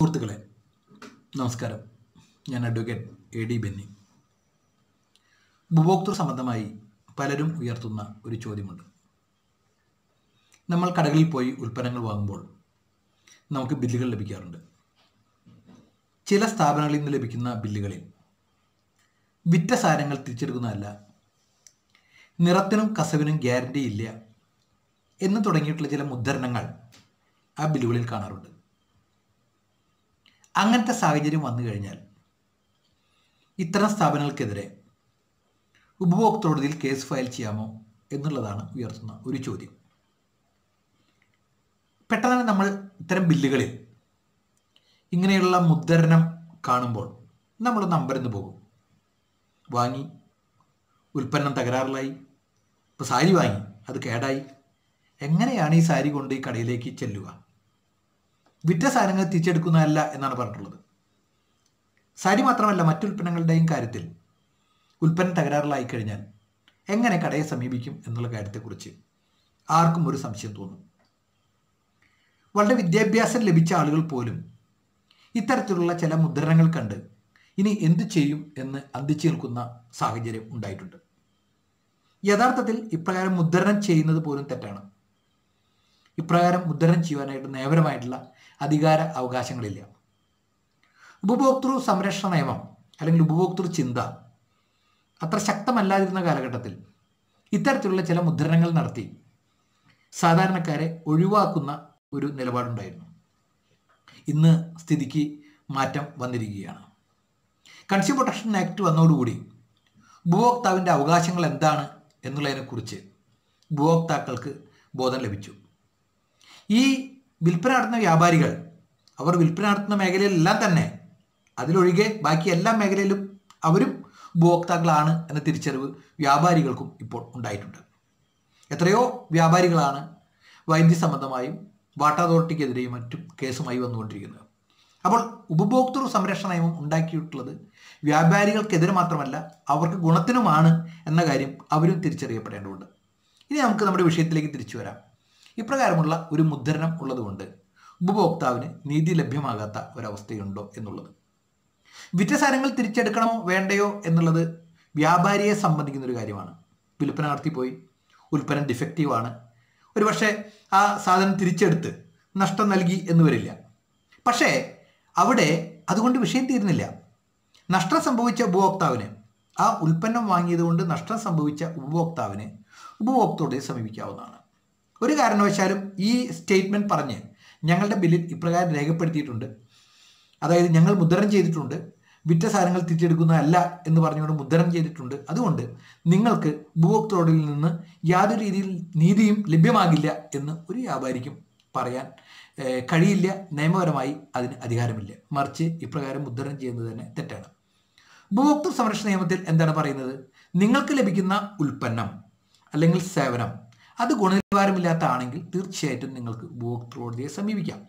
സുഹൃത്തുക്കളെ നമസ്കാരം ഞാൻ അഡ്വക്കേറ്റ് എ ഡി ബെന്നി ഉപഭോക്തൃ സംബന്ധമായി പലരും ഉയർത്തുന്ന ഒരു ചോദ്യമുണ്ട് നമ്മൾ കടകളിൽ പോയി ഉൽപ്പന്നങ്ങൾ വാങ്ങുമ്പോൾ നമുക്ക് ബില്ലുകൾ ലഭിക്കാറുണ്ട് ചില സ്ഥാപനങ്ങളിൽ നിന്ന് ലഭിക്കുന്ന ബില്ലുകളിൽ വിറ്റ സാധനങ്ങൾ തിരിച്ചെടുക്കുന്നതല്ല നിറത്തിനും കസവിനും ഗ്യാരണ്ടി ഇല്ല എന്ന് തുടങ്ങിയിട്ടുള്ള ചില മുദ്രണങ്ങൾ ആ ബില്ലുകളിൽ കാണാറുണ്ട് അങ്ങനത്തെ സാഹചര്യം വന്നു കഴിഞ്ഞാൽ ഇത്തരം സ്ഥാപനങ്ങൾക്കെതിരെ ഉപഭോക്തൃ കേസ് ഫയൽ ചെയ്യാമോ എന്നുള്ളതാണ് ഉയർത്തുന്ന ഒരു ചോദ്യം പെട്ടെന്ന് നമ്മൾ ഇത്തരം ബില്ലുകളിൽ ഇങ്ങനെയുള്ള മുദ്രണം കാണുമ്പോൾ നമ്മൾ നമ്പരന്ന് പോകും വാങ്ങി ഉൽപ്പന്നം തകരാറിലായി ഇപ്പോൾ സാരി വാങ്ങി അത് കേടായി എങ്ങനെയാണ് ഈ സാരി കൊണ്ട് ഈ കടയിലേക്ക് ചെല്ലുക വിറ്റ സാധനങ്ങൾ തിരിച്ചെടുക്കുന്നതല്ല എന്നാണ് പറഞ്ഞിട്ടുള്ളത് സാരി മാത്രമല്ല മറ്റു ഉൽപ്പന്നങ്ങളുടെയും കാര്യത്തിൽ ഉൽപ്പന്നം തകരാറിലായി കഴിഞ്ഞാൽ എങ്ങനെ കടയെ സമീപിക്കും എന്നുള്ള കാര്യത്തെക്കുറിച്ച് ആർക്കും ഒരു സംശയം തോന്നും വളരെ വിദ്യാഭ്യാസം ലഭിച്ച ആളുകൾ പോലും ഇത്തരത്തിലുള്ള ചില മുദ്രണങ്ങൾ കണ്ട് ഇനി എന്തു ചെയ്യും എന്ന് അന്തിച്ചു നിൽക്കുന്ന സാഹചര്യം ഉണ്ടായിട്ടുണ്ട് യഥാർത്ഥത്തിൽ ഇപ്രകാരം മുദ്രണം ചെയ്യുന്നത് പോലും തെറ്റാണ് ഇപ്രകാരം ഉദ്ധരണം ചെയ്യുവാനായിട്ട് നിയമപരമായിട്ടുള്ള അധികാര അവകാശങ്ങളില്ല ഉപഭോക്തൃ സംരക്ഷണ നിയമം അല്ലെങ്കിൽ ഉപഭോക്തൃ ചിന്ത അത്ര ശക്തമല്ലാതിരുന്ന കാലഘട്ടത്തിൽ ഇത്തരത്തിലുള്ള ചില മുദ്രണങ്ങൾ നടത്തി സാധാരണക്കാരെ ഒഴിവാക്കുന്ന ഒരു നിലപാടുണ്ടായിരുന്നു ഇന്ന് സ്ഥിതിക്ക് മാറ്റം വന്നിരിക്കുകയാണ് കൺസ്യൂമർ പ്രൊട്ടക്ഷൻ ആക്ട് വന്നതോടുകൂടി ഉപഭോക്താവിൻ്റെ അവകാശങ്ങൾ എന്താണ് എന്നുള്ളതിനെക്കുറിച്ച് ഉപഭോക്താക്കൾക്ക് ബോധം ലഭിച്ചു ഈ വിൽപ്പന നടത്തുന്ന വ്യാപാരികൾ അവർ വിൽപ്പന നടത്തുന്ന മേഖലയിലെല്ലാം തന്നെ അതിലൊഴികെ ബാക്കി എല്ലാ മേഖലയിലും അവരും ഉപഭോക്താക്കളാണ് എന്ന തിരിച്ചറിവ് വ്യാപാരികൾക്കും ഇപ്പോൾ ഉണ്ടായിട്ടുണ്ട് എത്രയോ വ്യാപാരികളാണ് വൈദ്യുതി സംബന്ധമായും വാട്ടർ അതോറിറ്റിക്കെതിരെയും മറ്റും കേസുമായി വന്നുകൊണ്ടിരിക്കുന്നത് അപ്പോൾ ഉപഭോക്തൃ സംരക്ഷണ നിയമം ഉണ്ടാക്കിയിട്ടുള്ളത് വ്യാപാരികൾക്കെതിരെ മാത്രമല്ല അവർക്ക് ഗുണത്തിനുമാണ് എന്ന കാര്യം അവരും തിരിച്ചറിയപ്പെടേണ്ടതുണ്ട് ഇനി നമുക്ക് നമ്മുടെ വിഷയത്തിലേക്ക് തിരിച്ചു വരാം ഇപ്രകാരമുള്ള ഒരു മുദ്രണം ഉള്ളതുകൊണ്ട് ഉപഭോക്താവിന് നീതി ലഭ്യമാകാത്ത ഒരവസ്ഥയുണ്ടോ എന്നുള്ളത് സാധനങ്ങൾ തിരിച്ചെടുക്കണമോ വേണ്ടയോ എന്നുള്ളത് വ്യാപാരിയെ സംബന്ധിക്കുന്ന ഒരു കാര്യമാണ് വിൽപ്പന പോയി ഉൽപ്പന്നം ഡിഫക്റ്റീവാണ് ആണ് ഒരുപക്ഷെ ആ സാധനം തിരിച്ചെടുത്ത് നഷ്ടം നൽകി എന്ന് വരില്ല പക്ഷേ അവിടെ അതുകൊണ്ട് വിഷയം തീരുന്നില്ല നഷ്ടം സംഭവിച്ച ഉപഭോക്താവിന് ആ ഉൽപ്പന്നം വാങ്ങിയതുകൊണ്ട് നഷ്ടം സംഭവിച്ച ഉപഭോക്താവിന് ഉപഭോക്താവിനെ സമീപിക്കാവുന്നതാണ് ഒരു കാരണവശാലും ഈ സ്റ്റേറ്റ്മെൻറ്റ് പറഞ്ഞ് ഞങ്ങളുടെ ബില്ലിൽ ഇപ്രകാരം രേഖപ്പെടുത്തിയിട്ടുണ്ട് അതായത് ഞങ്ങൾ മുദ്രണം ചെയ്തിട്ടുണ്ട് വിറ്റ സാധനങ്ങൾ തിരിച്ചെടുക്കുന്നതല്ല എന്ന് പറഞ്ഞുകൊണ്ട് മുദ്രണം ചെയ്തിട്ടുണ്ട് അതുകൊണ്ട് നിങ്ങൾക്ക് ഉപഭോക്തൃടിൽ നിന്ന് യാതൊരു രീതിയിൽ നീതിയും ലഭ്യമാകില്ല എന്ന് ഒരു വ്യാപാരിക്കും പറയാൻ കഴിയില്ല നിയമപരമായി അതിന് അധികാരമില്ല മറിച്ച് ഇപ്രകാരം മുദ്രണം ചെയ്യുന്നത് തന്നെ തെറ്റാണ് ഉപഭോക്തൃ സംരക്ഷണ നിയമത്തിൽ എന്താണ് പറയുന്നത് നിങ്ങൾക്ക് ലഭിക്കുന്ന ഉൽപ്പന്നം അല്ലെങ്കിൽ സേവനം അത് ഗുണ പരിഷ്കാരമില്ലാത്ത ആണെങ്കിൽ തീർച്ചയായിട്ടും നിങ്ങൾക്ക് ഉപഭോക്തൃകോടതിയെ സമീപിക്കാം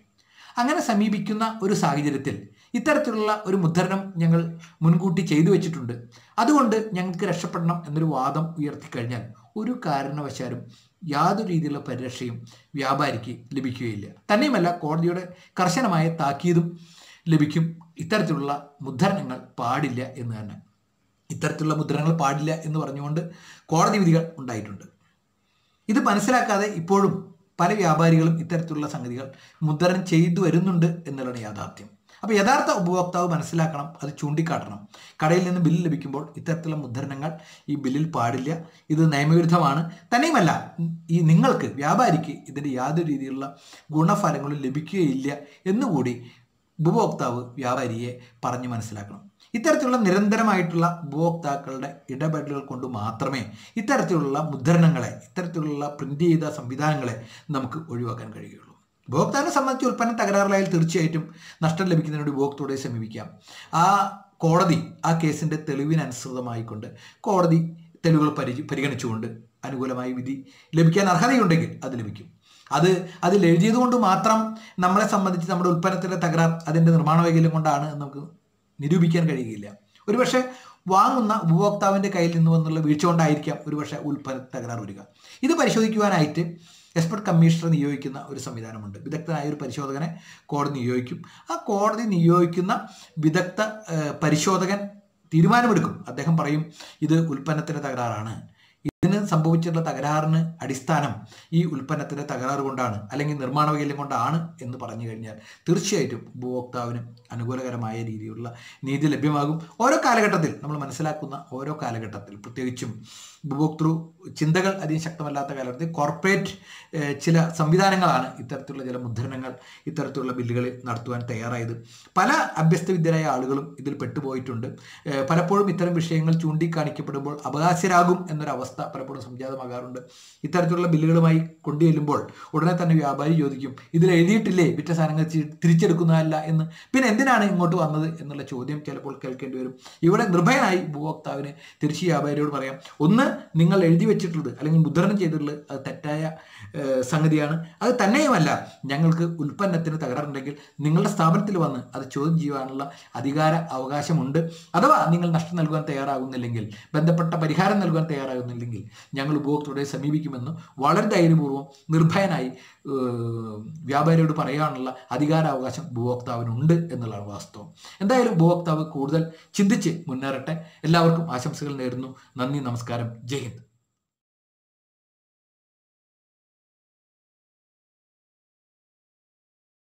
അങ്ങനെ സമീപിക്കുന്ന ഒരു സാഹചര്യത്തിൽ ഇത്തരത്തിലുള്ള ഒരു മുദ്രണം ഞങ്ങൾ മുൻകൂട്ടി ചെയ്തു വെച്ചിട്ടുണ്ട് അതുകൊണ്ട് ഞങ്ങൾക്ക് രക്ഷപ്പെടണം എന്നൊരു വാദം ഉയർത്തിക്കഴിഞ്ഞാൽ ഒരു കാരണവശാലും യാതൊരു രീതിയിലുള്ള പരിരക്ഷയും വ്യാപാരിക്ക് ലഭിക്കുകയില്ല തന്നെയുമല്ല കോടതിയുടെ കർശനമായ താക്കീതും ലഭിക്കും ഇത്തരത്തിലുള്ള മുദ്രണങ്ങൾ പാടില്ല എന്ന് തന്നെ ഇത്തരത്തിലുള്ള മുദ്രണങ്ങൾ പാടില്ല എന്ന് പറഞ്ഞുകൊണ്ട് കോടതി വിധികൾ ഉണ്ടായിട്ടുണ്ട് ഇത് മനസ്സിലാക്കാതെ ഇപ്പോഴും പല വ്യാപാരികളും ഇത്തരത്തിലുള്ള സംഗതികൾ മുദ്രണം ചെയ്തു വരുന്നുണ്ട് എന്നുള്ളതാണ് യാഥാർത്ഥ്യം അപ്പോൾ യഥാർത്ഥ ഉപഭോക്താവ് മനസ്സിലാക്കണം അത് ചൂണ്ടിക്കാട്ടണം കടയിൽ നിന്ന് ബില്ല് ലഭിക്കുമ്പോൾ ഇത്തരത്തിലുള്ള മുദ്രണങ്ങൾ ഈ ബില്ലിൽ പാടില്ല ഇത് നിയമവിരുദ്ധമാണ് തന്നെയുമല്ല ഈ നിങ്ങൾക്ക് വ്യാപാരിക്ക് ഇതിൻ്റെ യാതൊരു രീതിയിലുള്ള ഗുണഫലങ്ങളും ലഭിക്കുകയില്ല എന്നുകൂടി ഉപഭോക്താവ് വ്യാപാരിയെ പറഞ്ഞു മനസ്സിലാക്കണം ഇത്തരത്തിലുള്ള നിരന്തരമായിട്ടുള്ള ഉപഭോക്താക്കളുടെ ഇടപെടലുകൾ കൊണ്ട് മാത്രമേ ഇത്തരത്തിലുള്ള മുദ്രണങ്ങളെ ഇത്തരത്തിലുള്ള പ്രിന്റ് ചെയ്ത സംവിധാനങ്ങളെ നമുക്ക് ഒഴിവാക്കാൻ കഴിയുള്ളൂ ഉപഭോക്താവിനെ സംബന്ധിച്ച് ഉൽപ്പന്നം തകരാറിലായാൽ തീർച്ചയായിട്ടും നഷ്ടം ലഭിക്കുന്നതിനോട് ഉപഭോക്തോടെ സമീപിക്കാം ആ കോടതി ആ കേസിൻ്റെ തെളിവിനനുസൃതമായിക്കൊണ്ട് കോടതി തെളിവുകൾ പരിഗണിച്ചുകൊണ്ട് അനുകൂലമായ വിധി ലഭിക്കാൻ അർഹതയുണ്ടെങ്കിൽ അത് ലഭിക്കും അത് അതിൽ എഴുതിയത് കൊണ്ട് മാത്രം നമ്മളെ സംബന്ധിച്ച് നമ്മുടെ ഉൽപ്പന്നത്തിൻ്റെ തകരാർ അതിൻ്റെ നിർമ്മാണ വൈകല്യം കൊണ്ടാണ് നമുക്ക് നിരൂപിക്കാൻ കഴിയുകയില്ല ഒരുപക്ഷെ വാങ്ങുന്ന ഉപഭോക്താവിൻ്റെ കയ്യിൽ നിന്ന് വന്നുള്ള വീഴ്ച കൊണ്ടായിരിക്കാം ഒരുപക്ഷെ ഉൽപ്പന്ന തകരാർ വരിക ഇത് പരിശോധിക്കുവാനായിട്ട് എക്സ്പെർട്ട് കമ്മീഷണർ നിയോഗിക്കുന്ന ഒരു സംവിധാനമുണ്ട് വിദഗ്ധനായ ഒരു പരിശോധകനെ കോടതി നിയോഗിക്കും ആ കോടതി നിയോഗിക്കുന്ന വിദഗ്ധ പരിശോധകൻ തീരുമാനമെടുക്കും അദ്ദേഹം പറയും ഇത് ഉൽപ്പന്നത്തിൻ്റെ തകരാറാണ് ഇതിന് സംഭവിച്ചിട്ടുള്ള തകരാറിന് അടിസ്ഥാനം ഈ ഉൽപ്പന്നത്തിൻ്റെ തകരാറ് കൊണ്ടാണ് അല്ലെങ്കിൽ നിർമ്മാണ വൈകല്യം കൊണ്ടാണ് എന്ന് പറഞ്ഞു കഴിഞ്ഞാൽ തീർച്ചയായിട്ടും ഉപഭോക്താവിന് അനുകൂലകരമായ രീതിയിലുള്ള നീതി ലഭ്യമാകും ഓരോ കാലഘട്ടത്തിൽ നമ്മൾ മനസ്സിലാക്കുന്ന ഓരോ കാലഘട്ടത്തിൽ പ്രത്യേകിച്ചും ഉപഭോക്തൃ ചിന്തകൾ അധികം ശക്തമല്ലാത്ത കാലഘട്ടത്തിൽ കോർപ്പറേറ്റ് ചില സംവിധാനങ്ങളാണ് ഇത്തരത്തിലുള്ള ചില മുദ്രണങ്ങൾ ഇത്തരത്തിലുള്ള ബില്ലുകളിൽ നടത്തുവാൻ തയ്യാറായത് പല അഭ്യസ്തവിദ്യരായ ആളുകളും ഇതിൽ പെട്ടുപോയിട്ടുണ്ട് പലപ്പോഴും ഇത്തരം വിഷയങ്ങൾ ചൂണ്ടിക്കാണിക്കപ്പെടുമ്പോൾ അവകാശരാകും എന്നൊരവസ്ഥ പലപ്പോഴും സംജാതമാകാറുണ്ട് ഇത്തരത്തിലുള്ള ബില്ലുകളുമായി കൊണ്ടുചെല്ലുമ്പോൾ ഉടനെ തന്നെ വ്യാപാരി ചോദിക്കും ഇതിൽ എഴുതിയിട്ടില്ലേ വിറ്റ സാധനങ്ങൾ തിരിച്ചെടുക്കുന്നതല്ല എന്ന് പിന്നെ എന്തിനാണ് ഇങ്ങോട്ട് വന്നത് എന്നുള്ള ചോദ്യം ചിലപ്പോൾ കേൾക്കേണ്ടി വരും ഇവിടെ നിർഭയനായി ഉപഭോക്താവിന് തിരിച്ച് വ്യാപാരിയോട് പറയാം ഒന്ന് നിങ്ങൾ എഴുതി വെച്ചിട്ടുള്ളത് അല്ലെങ്കിൽ മുദ്രണം ചെയ്തിട്ടുള്ളത് അത് തെറ്റായ സംഗതിയാണ് അത് തന്നെയുമല്ല ഞങ്ങൾക്ക് ഉൽപ്പന്നത്തിന് തകരാറുണ്ടെങ്കിൽ നിങ്ങളുടെ സ്ഥാപനത്തിൽ വന്ന് അത് ചോദ്യം ചെയ്യുവാനുള്ള അധികാര അവകാശമുണ്ട് അഥവാ നിങ്ങൾ നഷ്ടം നൽകുവാൻ തയ്യാറാകുന്നില്ലെങ്കിൽ ബന്ധപ്പെട്ട പരിഹാരം നൽകുവാൻ തയ്യാറാകുന്നില്ലെങ്കിൽ നൽകി ഞങ്ങൾ ഉപഭോക്തൃടെ സമീപിക്കുമെന്ന് വളരെ ധൈര്യപൂർവ്വം നിർഭയനായി വ്യാപാരിയോട് പറയാനുള്ള അധികാരാവകാശം ഉപഭോക്താവിനുണ്ട് എന്നുള്ളതാണ് വാസ്തവം എന്തായാലും ഉപഭോക്താവ് കൂടുതൽ ചിന്തിച്ച് മുന്നേറട്ടെ എല്ലാവർക്കും ആശംസകൾ നേരുന്നു നന്ദി നമസ്കാരം ജയ് ഹിന്ദ്